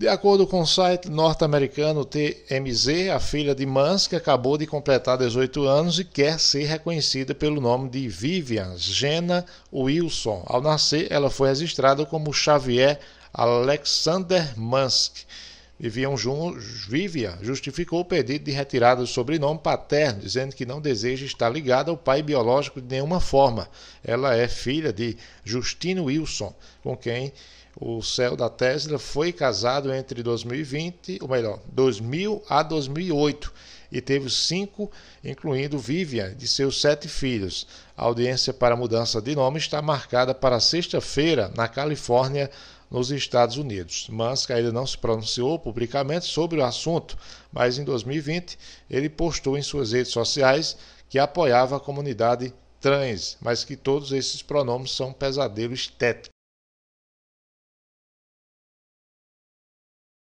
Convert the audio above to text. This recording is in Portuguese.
De acordo com o site norte-americano TMZ, a filha de Musk acabou de completar 18 anos e quer ser reconhecida pelo nome de Vivian Jenna Wilson. Ao nascer, ela foi registrada como Xavier Alexander Musk. Vivian, Vivian justificou o pedido de retirada do sobrenome paterno, dizendo que não deseja estar ligada ao pai biológico de nenhuma forma. Ela é filha de Justino Wilson, com quem o céu da Tesla foi casado entre 2020, ou melhor, 2000 a 2008 e teve cinco, incluindo Vivian, de seus sete filhos. A audiência para mudança de nome está marcada para sexta-feira, na Califórnia, nos Estados Unidos. Musk ainda não se pronunciou publicamente sobre o assunto, mas em 2020 ele postou em suas redes sociais que apoiava a comunidade trans, mas que todos esses pronomes são pesadelo estético.